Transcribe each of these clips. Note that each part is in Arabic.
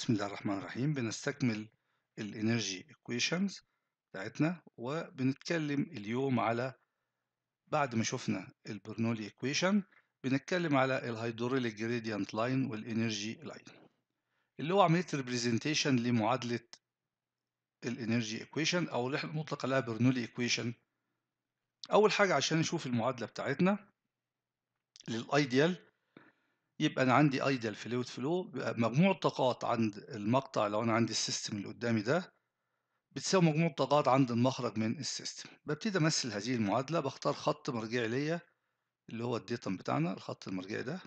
بسم الله الرحمن الرحيم بنستكمل الانرجي ايكويشنز بتاعتنا وبنتكلم اليوم على بعد ما شفنا البرنولي ايكويشن بنتكلم على الهيدروليك جريدينت لاين والانرجي لاين اللي هو عمليه ريبريزنتيشن لمعادله الانرجي ايكويشن او اللي احنا بنطلق عليها برنولي ايكويشن اول حاجه عشان نشوف المعادله بتاعتنا للايديال يبقى انا عندي ايدل فلويد فلو مجموع الطاقات عند المقطع لو انا عندي السيستم اللي قدامي ده بتساوي مجموع الطاقات عند المخرج من السيستم ببتدي امثل هذه المعادله بختار خط مرجعي ليا اللي هو الديتم بتاعنا الخط المرجعي ده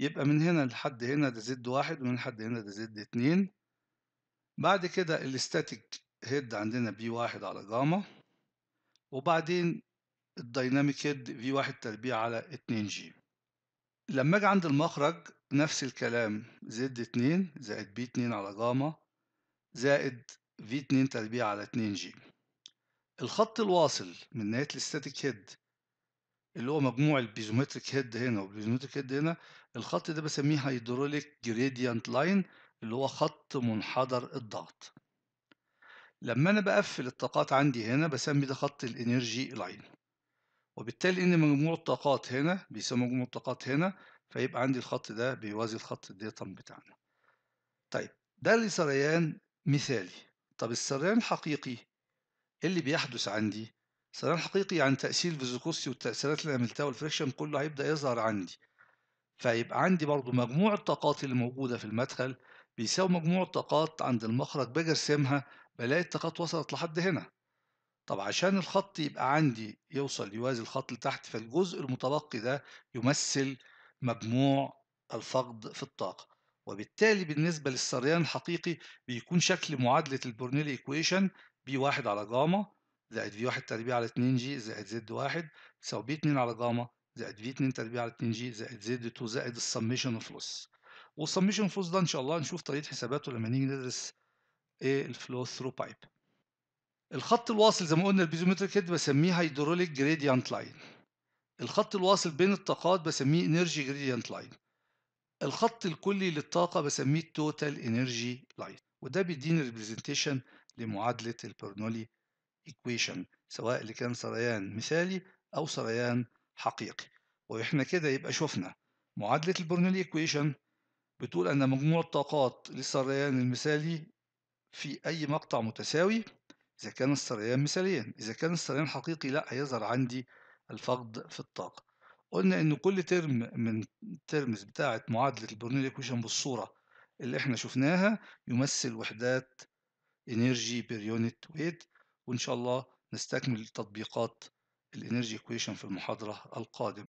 يبقى من هنا لحد هنا ده زد واحد ومن حد هنا ده زد اتنين بعد كده الاستاتيك هيد عندنا بي واحد على جاما وبعدين الديناميك هيد في واحد تربيع على اتنين جي لما اجي عند المخرج نفس الكلام زد اتنين زائد بي اتنين على جاما زائد في اتنين تربيع على اتنين جي الخط الواصل من نهاية الستاتيك هيد اللي هو مجموع البيزومتريك هيد هنا والبيزومتريك هيد هنا الخط ده بسميه هيدروليك جريديانت لاين اللي هو خط منحدر الضغط لما انا بقفل الطاقات عندي هنا بسمي ده خط الانرجي لاين وبالتالي ان مجموع الطاقات هنا بيساوي مجموع الطاقات هنا فيبقى عندي الخط ده بيوازي الخط الديتم بتاعنا طيب ده اللي سريان مثالي طب السريان الحقيقي اللي بيحدث عندي السريان الحقيقي يعني تأثير فيزيكوسي والتأثيرات اللي عملتها والفريكشن كله هيبدأ يظهر عندي فيبقى عندي برضو مجموع الطاقات اللي موجودة في المدخل بيساوي مجموع الطاقات عند المخرج باجي ارسمها بلاقي الطاقات وصلت لحد هنا طب عشان الخط يبقى عندي يوصل يوازي الخط لتحت فالجزء المتبقي ده يمثل مجموع الفقد في الطاقة وبالتالي بالنسبة للسريان الحقيقي بيكون شكل معادلة البورنيلي ايكويشن بي واحد على جاما زائد في واحد تربيع على 2 جي زائد زد واحد تساوي بي 2 على جاما زائد في 2 تربيع على 2 جي زائد زد 2 زائد السميشن اوف لوس والسميشن اوف لوس ده ان شاء الله نشوف طريقة حساباته لما نيجي ندرس ايه الفلو ثرو بايب الخط الواصل زي ما قلنا البيزومتريك هيد بسميه هيدروليك جريديانت لاين الخط الواصل بين الطاقات بسميه انرجي جريديانت لاين الخط الكلي للطاقه بسميه توتال انرجي لاين وده بيديني ريبريزنتيشن لمعادله البرنولي ايكويشن سواء اللي كان سريان مثالي او سريان حقيقي واحنا كده يبقى شفنا معادله البرنولي ايكويشن بتقول ان مجموع الطاقات للسريان المثالي في اي مقطع متساوي إذا كان السريان مثاليا إذا كان السريان حقيقي لا هيظهر عندي الفقد في الطاقة قلنا إن كل ترم من ترمز بتاعة معادلة البرنيل إيكويشن بالصورة اللي إحنا شفناها يمثل وحدات إنرجي بير يونت ويت وإن شاء الله نستكمل تطبيقات الإنرجي إيكويشن في المحاضرة القادمة